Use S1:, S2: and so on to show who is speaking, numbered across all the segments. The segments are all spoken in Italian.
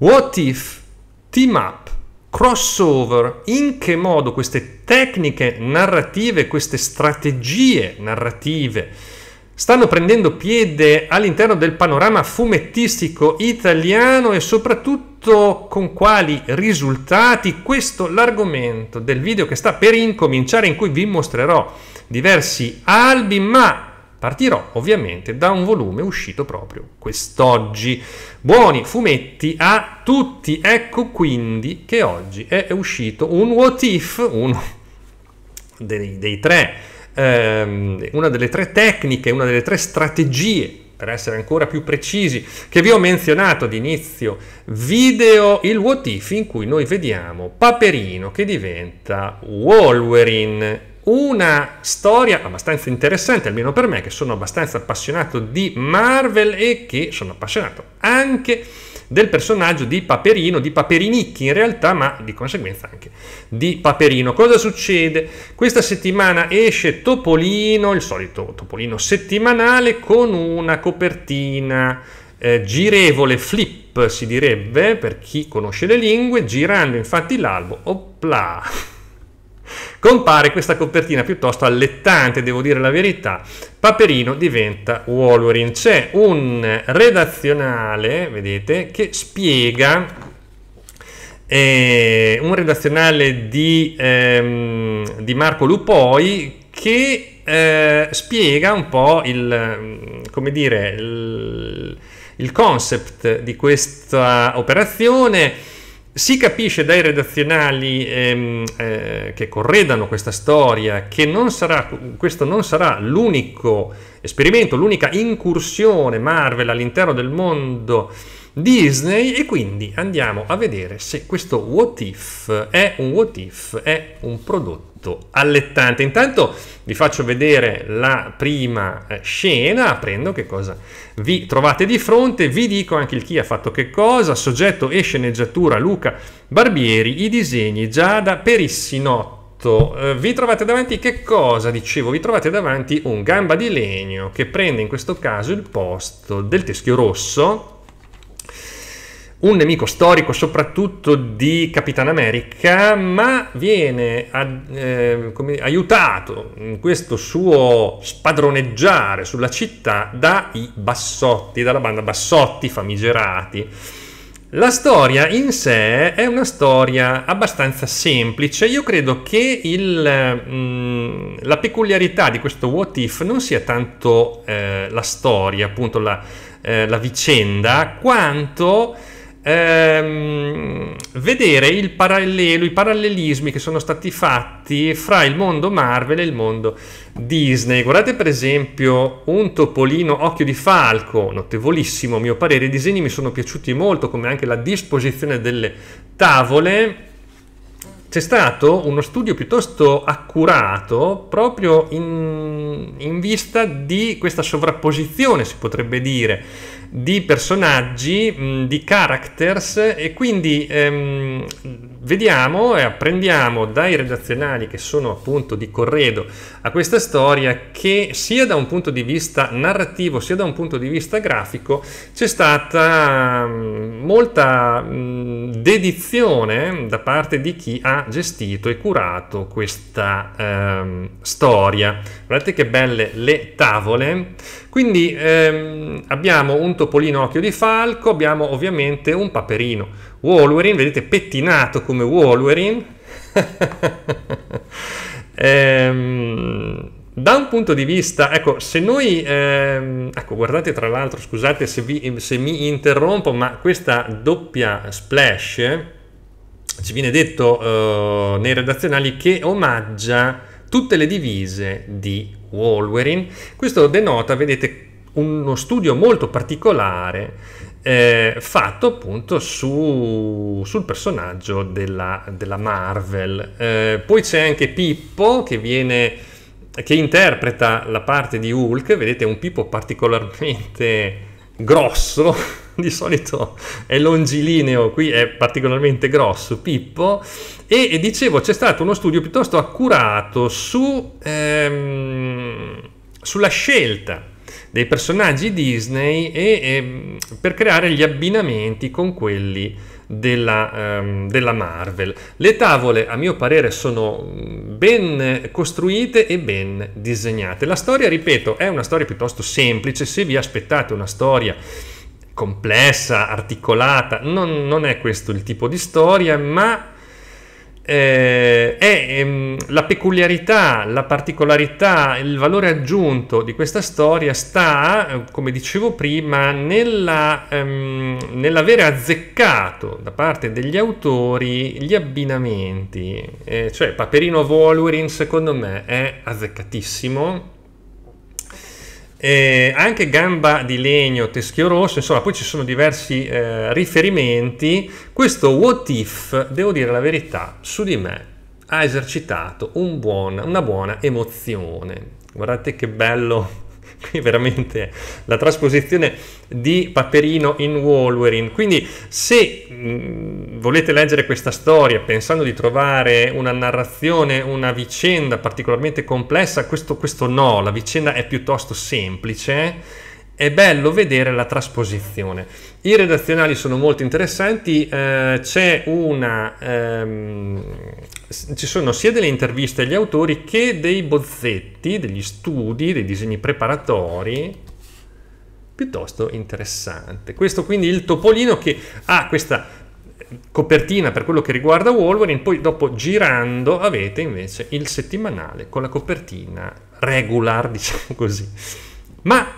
S1: What if, team up, crossover, in che modo queste tecniche narrative, queste strategie narrative stanno prendendo piede all'interno del panorama fumettistico italiano e soprattutto con quali risultati questo l'argomento del video che sta per incominciare in cui vi mostrerò diversi albi ma Partirò ovviamente da un volume uscito proprio quest'oggi. Buoni fumetti a tutti, ecco quindi che oggi è uscito un What If, uno dei, dei tre, ehm, una delle tre tecniche, una delle tre strategie per essere ancora più precisi, che vi ho menzionato ad inizio video, il what if in cui noi vediamo Paperino che diventa Wolverine una storia abbastanza interessante, almeno per me, che sono abbastanza appassionato di Marvel e che sono appassionato anche del personaggio di Paperino, di Paperinicchi in realtà, ma di conseguenza anche di Paperino. Cosa succede? Questa settimana esce Topolino, il solito Topolino settimanale, con una copertina eh, girevole, flip si direbbe, per chi conosce le lingue, girando infatti l'albo, opla! compare questa copertina piuttosto allettante, devo dire la verità. Paperino diventa Wolverine. C'è un redazionale, vedete, che spiega eh, un redazionale di, ehm, di Marco Lupoi che eh, spiega un po' il, mm, come dire, il, il concept di questa operazione si capisce dai redazionali ehm, eh, che corredano questa storia che non sarà, questo non sarà l'unico esperimento, l'unica incursione Marvel all'interno del mondo Disney e quindi andiamo a vedere se questo What If è un What If, è un prodotto molto allettante. Intanto vi faccio vedere la prima eh, scena, prendo che cosa vi trovate di fronte, vi dico anche il chi ha fatto che cosa, soggetto e sceneggiatura Luca Barbieri, i disegni Giada Perissinotto. Eh, vi trovate davanti che cosa? Dicevo, vi trovate davanti un gamba di legno che prende in questo caso il posto del teschio rosso un nemico storico soprattutto di Capitan America, ma viene a, eh, come, aiutato in questo suo spadroneggiare sulla città dai Bassotti, dalla banda Bassotti famigerati. La storia in sé è una storia abbastanza semplice, io credo che il, mh, mm, la peculiarità di questo What If non sia tanto eh, la storia, appunto la, eh, la vicenda, quanto ehm, vedere il parallelo, i parallelismi che sono stati fatti fra il mondo Marvel e il mondo Disney. Guardate per esempio un topolino occhio di falco, notevolissimo a mio parere, i disegni mi sono piaciuti molto come anche la disposizione delle tavole c'è stato uno studio piuttosto accurato proprio in, in, vista di questa sovrapposizione, si potrebbe dire, di personaggi, di characters e quindi ehm, vediamo e apprendiamo dai redazionali che sono appunto di corredo a questa storia che sia da un punto di vista narrativo sia da un punto di vista grafico c'è stata molta dedizione da parte di chi ha gestito e curato questa ehm, storia. Guardate che belle le tavole. Quindi ehm, abbiamo un topolino occhio di falco, abbiamo ovviamente un paperino Wolverine, vedete pettinato come Wolverine. ehm, da un punto di vista, ecco, se noi, ehm, ecco, guardate tra l'altro, scusate se, vi, se mi interrompo, ma questa doppia splash ci viene detto eh, nei redazionali che omaggia tutte le divise di Wolverine. Questo denota, vedete, uno studio molto particolare eh, fatto appunto su, sul personaggio della, della Marvel. Eh, poi c'è anche Pippo che viene che interpreta la parte di Hulk, vedete un Pippo particolarmente grosso, di solito è longilineo, qui è particolarmente grosso, Pippo, e, e dicevo c'è stato uno studio piuttosto accurato su, ehm, sulla scelta dei personaggi Disney e, e, ehm, per creare gli abbinamenti con quelli della, um, della, Marvel. Le tavole, a mio parere, sono mm, ben costruite e ben disegnate. La storia, ripeto, è una storia piuttosto semplice. Se vi aspettate una storia complessa, articolata, non, non è questo il tipo di storia, ma eh, è ehm, la peculiarità, la particolarità, il valore aggiunto di questa storia sta, eh, come dicevo prima, nella, ehm, nell'avere azzeccato da parte degli autori gli abbinamenti. Eh, cioè Paperino Wolverine secondo me è azzeccatissimo, eh, anche gamba di legno, teschio rosso, insomma, poi ci sono diversi eh, riferimenti. Questo what if, devo dire la verità, su di me ha esercitato un buona, una buona emozione. Guardate che bello qui veramente la trasposizione di Paperino in Wolverine. Quindi se mh, volete leggere questa storia pensando di trovare una narrazione, una vicenda particolarmente complessa, questo, questo no, la vicenda è piuttosto semplice è bello vedere la trasposizione. I redazionali sono molto interessanti, eh, c'è una, ehm, ci sono sia delle interviste agli autori che dei bozzetti, degli studi, dei disegni preparatori, piuttosto interessante. Questo quindi il topolino che ha questa eh, copertina per quello che riguarda Wolverine, poi dopo girando avete invece il settimanale con la copertina regular, diciamo così. Ma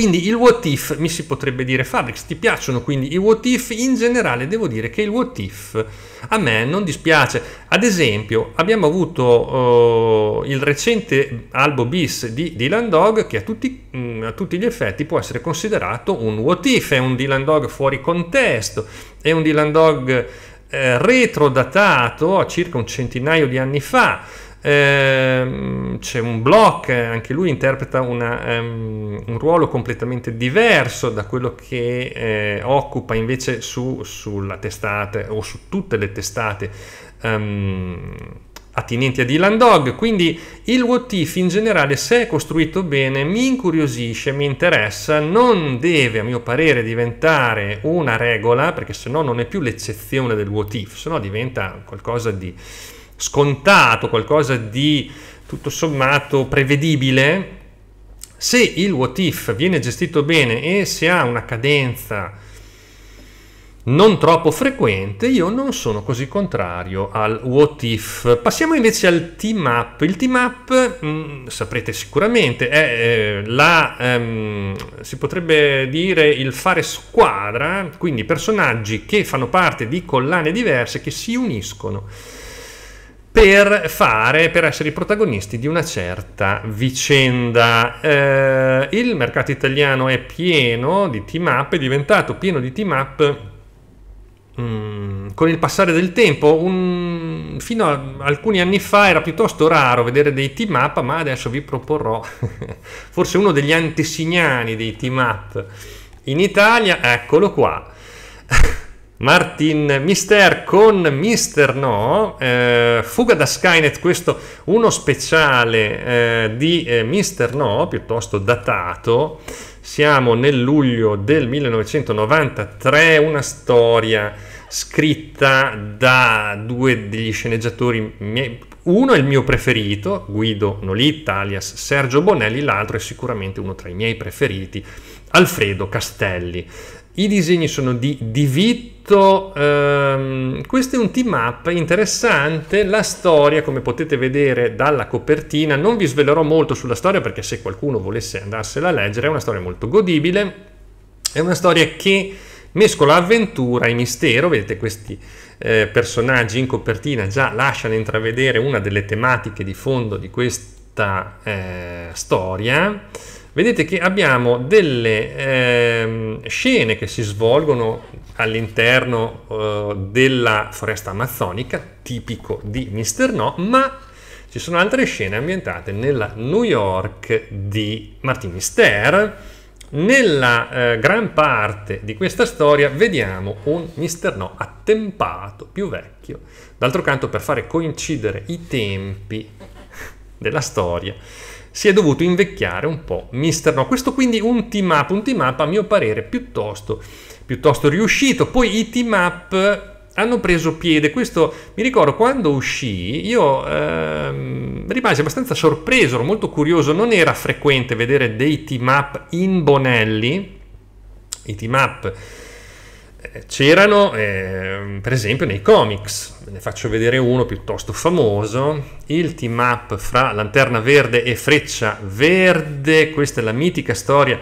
S1: quindi il what if, mi si potrebbe dire Fabrics, ti piacciono quindi i what if? In generale devo dire che il what if a me non dispiace. Ad esempio abbiamo avuto eh, il recente Albo bis di Dylan Dog che a tutti, mh, mm, a tutti, gli effetti può essere considerato un what if, è un Dylan Dog fuori contesto, è un Dylan Dog eh, retrodatato a circa un centinaio di anni fa Ehm, c'è un Block, eh, anche lui interpreta una, um, un ruolo completamente diverso da quello che eh, occupa invece su, sulla testata o su tutte le testate um, attinenti a Dylan Dog. Quindi il What If in generale, se è costruito bene, mi incuriosisce, mi interessa, non deve a mio parere diventare una regola, perché se no non è più l'eccezione del What If, se no diventa qualcosa di scontato, qualcosa di tutto sommato prevedibile, se il what if viene gestito bene e se ha una cadenza non troppo frequente, io non sono così contrario al what if. Passiamo invece al team up. Il team up, mm, saprete sicuramente, è eh, la, ehm, si potrebbe dire il fare squadra, quindi personaggi che fanno parte di collane diverse che si uniscono per, fare, per essere i protagonisti di una certa vicenda. Eh, il mercato italiano è pieno di team up, è diventato pieno di team up mm, con il passare del tempo. Un, fino a alcuni anni fa era piuttosto raro vedere dei team up, ma adesso vi proporrò forse uno degli antesignani dei team up in Italia. Eccolo qua. Martin Mister con Mister No, eh, Fuga da Skynet, questo uno speciale eh, di eh, Mister No, piuttosto datato, siamo nel luglio del 1993, una storia scritta da due degli sceneggiatori miei, uno è il mio preferito, Guido Nolitta alias Sergio Bonelli, l'altro è sicuramente uno tra i miei preferiti, Alfredo Castelli. I disegni sono di Divitto, ehm, questo è un team up interessante, la storia come potete vedere dalla copertina, non vi svelerò molto sulla storia perché se qualcuno volesse andarsela a leggere è una storia molto godibile, è una storia che mescola avventura e mistero, vedete questi eh, personaggi in copertina già lasciano intravedere una delle tematiche di fondo di questa eh, storia, vedete che abbiamo delle ehm, scene che si svolgono all'interno eh, della foresta amazzonica, tipico di Mister No, ma ci sono altre scene ambientate nella New York di Martin Mister. Nella eh, gran parte di questa storia vediamo un Mister No attempato, più vecchio. D'altro canto, per fare coincidere i tempi della storia, si è dovuto invecchiare un po' Mister No. Questo quindi un team up, un team up a mio parere piuttosto, piuttosto riuscito. Poi i team up hanno preso piede. Questo mi ricordo quando uscì, io ehm, rimasi abbastanza sorpreso, ero molto curioso. Non era frequente vedere dei team up in Bonelli, i team up eh, c'erano eh, per esempio nei comics, ne faccio vedere uno piuttosto famoso, il team up fra Lanterna Verde e Freccia Verde, questa è la mitica storia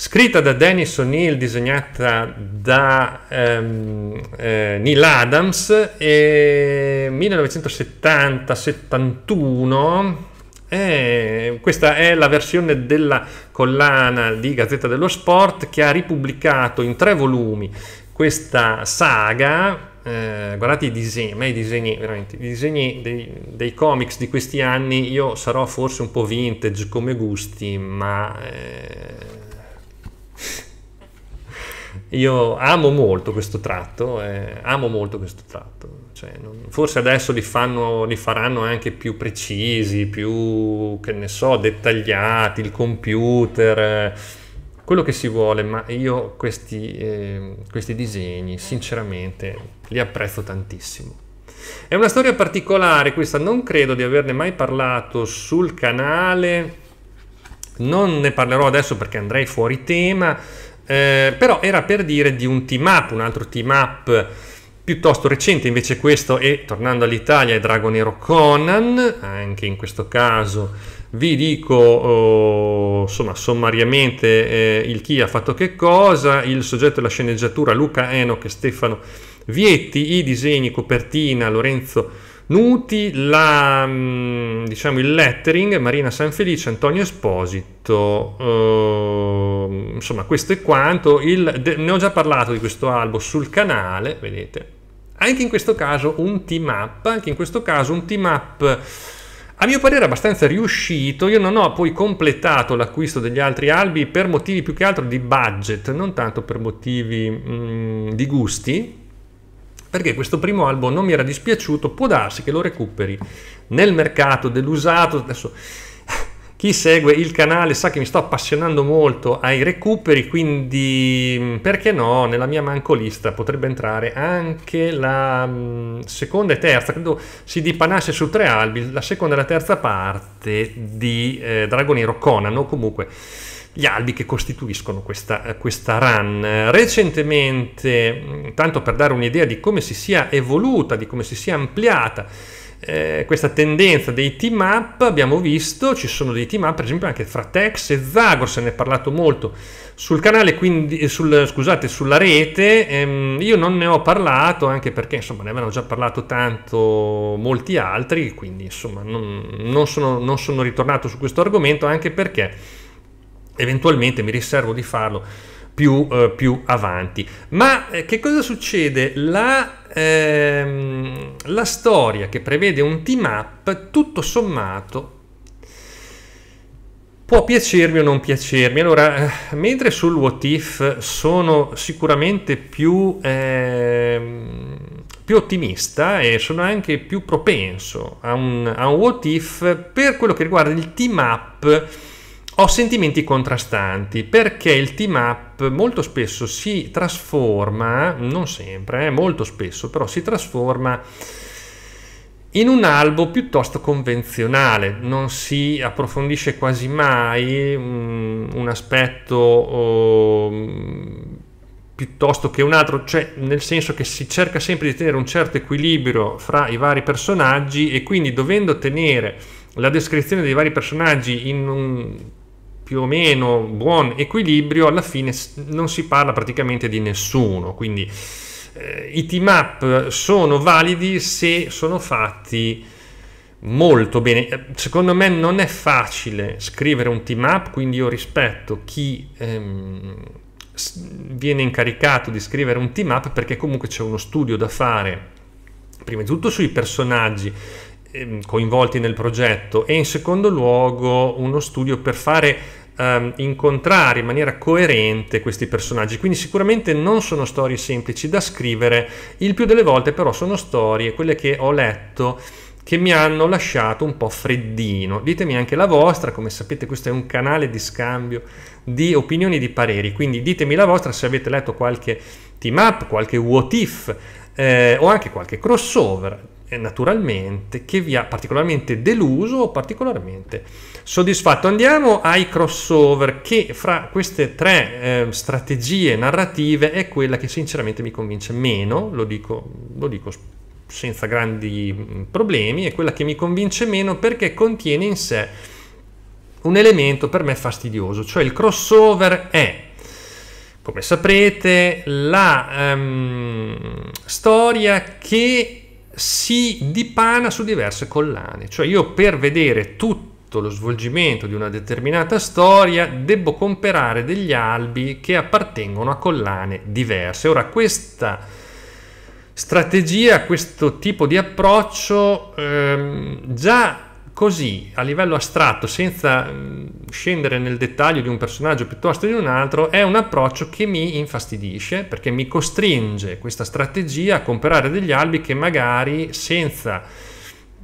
S1: scritta da Dennis O'Neill, disegnata da ehm, eh, Neil Adams, 1970-71. Eh, questa è la versione della collana di Gazzetta dello Sport che ha ripubblicato in tre volumi questa saga, eh, guardate i disegni, ma i disegni, veramente, i disegni dei, dei, comics di questi anni, io sarò forse un po' vintage come gusti, ma... Eh, io amo molto questo tratto, eh, amo molto questo tratto. Cioè, non, forse adesso li, fanno, li, faranno anche più precisi, più, che ne so, dettagliati, il computer... Eh, quello che si vuole, ma io questi, eh, questi disegni sinceramente li apprezzo tantissimo. È una storia particolare questa, non credo di averne mai parlato sul canale, non ne parlerò adesso perché andrei fuori tema, eh, però era per dire di un team up, un altro team up piuttosto recente, invece questo è, tornando all'Italia, è Dragonero Conan, anche in questo caso vi dico oh, insomma, sommariamente eh, il chi ha fatto che cosa, il soggetto della sceneggiatura Luca Enoch e Stefano Vietti, i disegni copertina Lorenzo Nuti, la, mm, diciamo, il lettering Marina Sanfelice, Antonio Esposito, eh, insomma questo è quanto, il, de, ne ho già parlato di questo albo sul canale, vedete, anche in questo caso un team up, anche in questo caso un team up a mio parere abbastanza riuscito, io non ho poi completato l'acquisto degli altri albi per motivi più che altro di budget, non tanto per motivi mh, mm, di gusti, perché questo primo albo non mi era dispiaciuto, può darsi che lo recuperi nel mercato dell'usato, adesso chi segue il canale sa che mi sto appassionando molto ai recuperi, quindi mm, perché no, nella mia mancolista potrebbe entrare anche la mm, seconda e terza, credo si dipanasse su tre albi, la seconda e la terza parte di eh, Dragonero Conan o comunque gli albi che costituiscono questa, eh, questa, run. Recentemente, mm, tanto per dare un'idea di come si sia evoluta, di come si sia ampliata, eh, questa tendenza dei team up abbiamo visto ci sono dei team up per esempio anche fra Tex e Zagor se ne è parlato molto sul canale quindi sul, scusate sulla rete ehm, io non ne ho parlato anche perché insomma ne avevano già parlato tanto molti altri quindi insomma non, non, sono, non sono ritornato su questo argomento anche perché eventualmente mi riservo di farlo più, eh, più avanti ma eh, che cosa succede la ehm, la storia che prevede un team up, tutto sommato, può piacermi o non piacermi. Allora, eh, mentre sul What If sono sicuramente più, ehm, più ottimista e sono anche più propenso a un, a un What If, per quello che riguarda il team up ho sentimenti contrastanti, perché il team up molto spesso si trasforma, non sempre, eh, molto spesso però si trasforma in un albo piuttosto convenzionale, non si approfondisce quasi mai um, un aspetto um, piuttosto che un altro, cioè nel senso che si cerca sempre di tenere un certo equilibrio fra i vari personaggi e quindi dovendo tenere la descrizione dei vari personaggi in un più o meno buon equilibrio, alla fine non si parla praticamente di nessuno. Quindi eh, i team up sono validi se sono fatti molto bene. Eh, secondo me non è facile scrivere un team up, quindi io rispetto chi ehm, viene incaricato di scrivere un team up perché comunque c'è uno studio da fare prima di tutto sui personaggi ehm, coinvolti nel progetto e in secondo luogo uno studio per fare um, incontrare in maniera coerente questi personaggi. Quindi sicuramente non sono storie semplici da scrivere, il più delle volte però sono storie, quelle che ho letto, che mi hanno lasciato un po' freddino. Ditemi anche la vostra, come sapete questo è un canale di scambio di opinioni e di pareri, quindi ditemi la vostra se avete letto qualche team up, qualche what if eh, o anche qualche crossover eh, naturalmente che vi ha particolarmente deluso o particolarmente soddisfatto. Andiamo ai crossover che fra queste tre eh, strategie narrative è quella che sinceramente mi convince meno, lo dico, lo dico senza grandi mm, problemi, è quella che mi convince meno perché contiene in sé un elemento per me fastidioso, cioè il crossover è come saprete, la um, storia che si dipana su diverse collane, cioè io per vedere tutto lo svolgimento di una determinata storia debbo comprare degli albi che appartengono a collane diverse. Ora questa strategia, questo tipo di approccio ehm, già Così, a livello astratto, senza mm, scendere nel dettaglio di un personaggio piuttosto di un altro, è un approccio che mi infastidisce perché mi costringe questa strategia a comprare degli albi che magari senza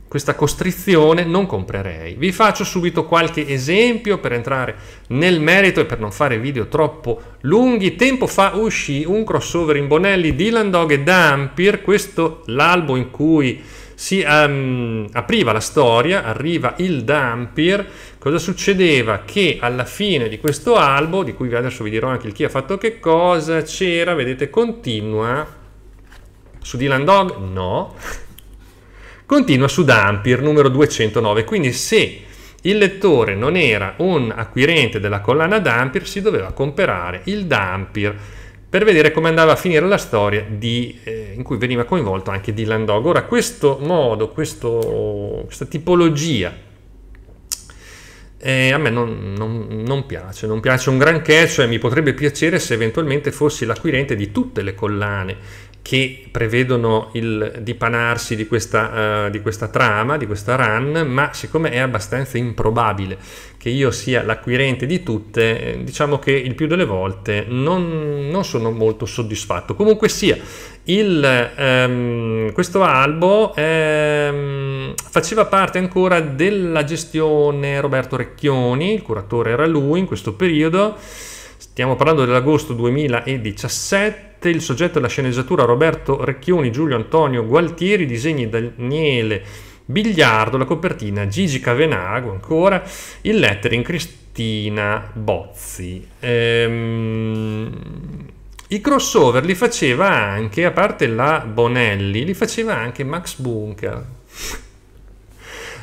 S1: questa costrizione non comprerei. Vi faccio subito qualche esempio per entrare nel merito e per non fare video troppo lunghi. Tempo fa uscì un crossover in Bonelli Dylan Dog e Dampir, questo l'albo in cui si um, apriva la storia, arriva il Dampir, cosa succedeva? Che alla fine di questo albo, di cui adesso vi dirò anche il chi ha fatto che cosa, c'era, vedete, continua su Dylan Dog? No, continua su Dampir numero 209, quindi se il lettore non era un acquirente della collana Dampir si doveva comprare il Dampir per vedere come andava a finire la storia di, eh, in cui veniva coinvolto anche Dylan Dog. Ora, questo modo, questo, questa tipologia eh, a me non, non, non, piace, non piace un granché, cioè mi potrebbe piacere se eventualmente fossi l'acquirente di tutte le collane che prevedono il dipanarsi di questa, uh, di questa trama, di questa run, ma siccome è abbastanza improbabile che io sia l'acquirente di tutte, eh, diciamo che il più delle volte non, non sono molto soddisfatto. Comunque sia, il, ehm, questo albo ehm, faceva parte ancora della gestione Roberto Recchioni, il curatore era lui in questo periodo, stiamo parlando dell'agosto 2017, il soggetto della sceneggiatura Roberto Recchioni, Giulio Antonio Gualtieri, disegni Daniele Biliardo, la copertina Gigi Cavenago ancora, il lettering Cristina Bozzi. Ehm, I crossover li faceva anche, a parte la Bonelli, li faceva anche Max Bunker.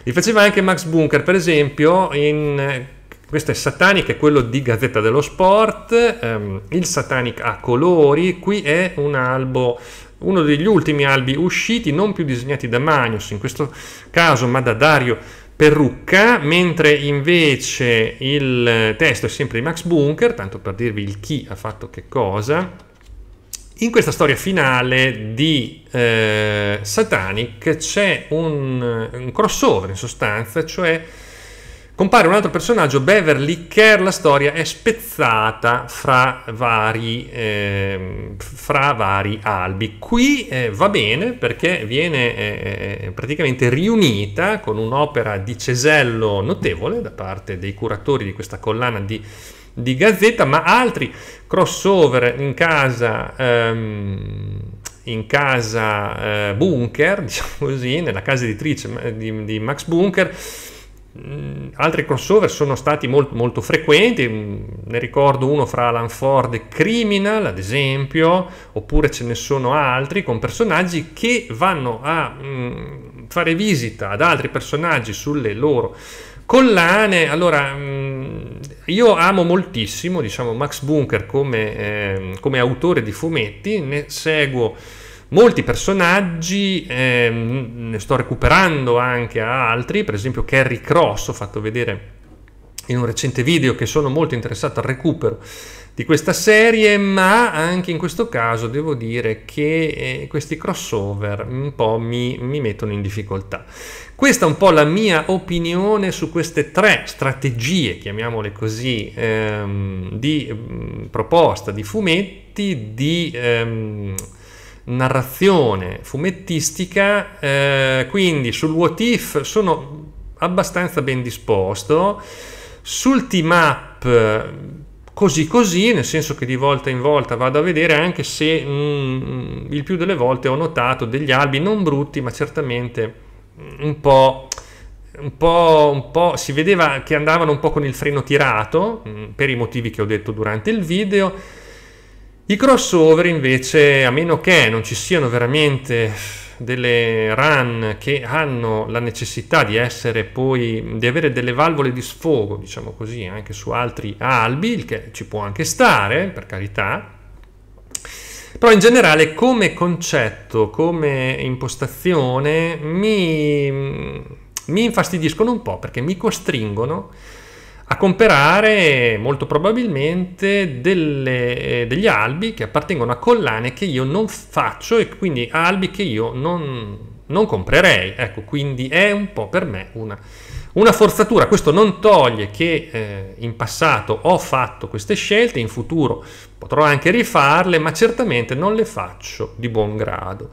S1: li faceva anche Max Bunker, per esempio, in questo è Satanic, è quello di Gazzetta dello Sport, ehm, il Satanic a colori, qui è un albo uno degli ultimi albi usciti, non più disegnati da Magnus, in questo caso, ma da Dario Perrucca, mentre invece il testo è sempre di Max Bunker, tanto per dirvi il chi ha fatto che cosa. In questa storia finale di eh, Satanic c'è un, un crossover in sostanza, cioè Compare un altro personaggio, Beverly Kerr, la storia è spezzata fra vari, eh, fra vari albi. Qui eh, va bene perché viene eh, eh, praticamente riunita con un'opera di Cesello notevole da parte dei curatori di questa collana di, di Gazzetta, ma altri crossover in casa... Ehm, in casa eh, Bunker, diciamo così, nella casa editrice di, di Max Bunker, Mm, altri crossover sono stati molto, molto, frequenti, mm, ne ricordo uno fra Alan Ford e Criminal, ad esempio, oppure ce ne sono altri con personaggi che vanno a mh, mm, fare visita ad altri personaggi sulle loro collane. Allora, mh, io amo moltissimo, diciamo, Max Bunker come, eh, come autore di fumetti, ne seguo Molti personaggi, ehm, ne sto recuperando anche altri, per esempio Kerry Cross, ho fatto vedere in un recente video che sono molto interessato al recupero di questa serie, ma anche in questo caso devo dire che eh, questi crossover un po' mi, mi mettono in difficoltà. Questa è un po' la mia opinione su queste tre strategie, chiamiamole così, ehm, di ehm, proposta di fumetti, di... Ehm, narrazione fumettistica, eh, quindi sul what if sono abbastanza ben disposto, sul team up così così, nel senso che di volta in volta vado a vedere anche se mh, mm, il più delle volte ho notato degli albi non brutti ma certamente un po'... Un po', un po', si vedeva che andavano un po' con il freno tirato mm, per i motivi che ho detto durante il video i crossover invece, a meno che non ci siano veramente delle run che hanno la necessità di essere poi di avere delle valvole di sfogo, diciamo così, anche su altri albi, il che ci può anche stare, per carità. Però in generale come concetto, come impostazione mi, mi infastidiscono un po' perché mi costringono a comprare molto probabilmente delle, eh, degli albi che appartengono a collane che io non faccio e quindi albi che io non, non comprerei. Ecco, quindi è un po' per me una, una forzatura. Questo non toglie che eh, in passato ho fatto queste scelte, in futuro potrò anche rifarle, ma certamente non le faccio di buon grado.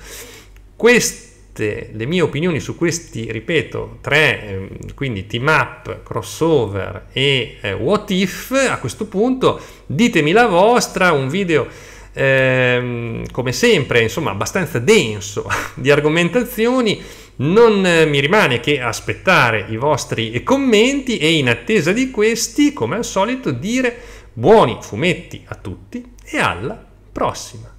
S1: Questo queste le mie opinioni su questi, ripeto, tre, ehm, quindi team up, crossover e eh, what if, a questo punto ditemi la vostra, un video eh, come sempre, insomma, abbastanza denso di argomentazioni, non eh, mi rimane che aspettare i vostri commenti e in attesa di questi, come al solito, dire buoni fumetti a tutti e alla prossima.